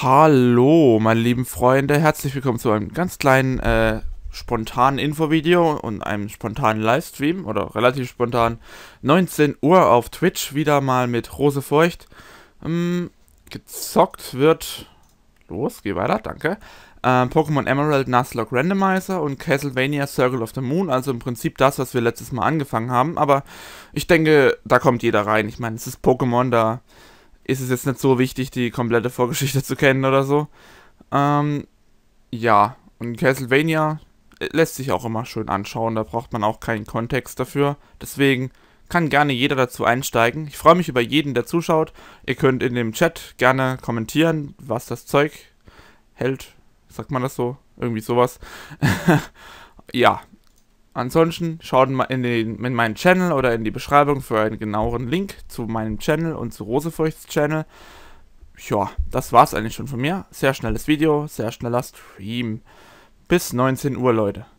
Hallo, meine lieben Freunde, herzlich willkommen zu einem ganz kleinen, äh, spontanen Infovideo und einem spontanen Livestream oder relativ spontan. 19 Uhr auf Twitch, wieder mal mit Rose Feucht. Ähm, gezockt wird. Los, geh weiter, danke. Ähm, Pokémon Emerald Nuzlocke Randomizer und Castlevania Circle of the Moon, also im Prinzip das, was wir letztes Mal angefangen haben, aber ich denke, da kommt jeder rein. Ich meine, es ist Pokémon, da ist es jetzt nicht so wichtig, die komplette Vorgeschichte zu kennen oder so. Ähm, ja, und Castlevania äh, lässt sich auch immer schön anschauen, da braucht man auch keinen Kontext dafür. Deswegen kann gerne jeder dazu einsteigen. Ich freue mich über jeden, der zuschaut. Ihr könnt in dem Chat gerne kommentieren, was das Zeug hält. Sagt man das so? Irgendwie sowas. ja, Ansonsten schaut in, den, in meinen Channel oder in die Beschreibung für einen genaueren Link zu meinem Channel und zu Rosefurchts Channel. Ja, das war's eigentlich schon von mir. Sehr schnelles Video, sehr schneller Stream. Bis 19 Uhr, Leute.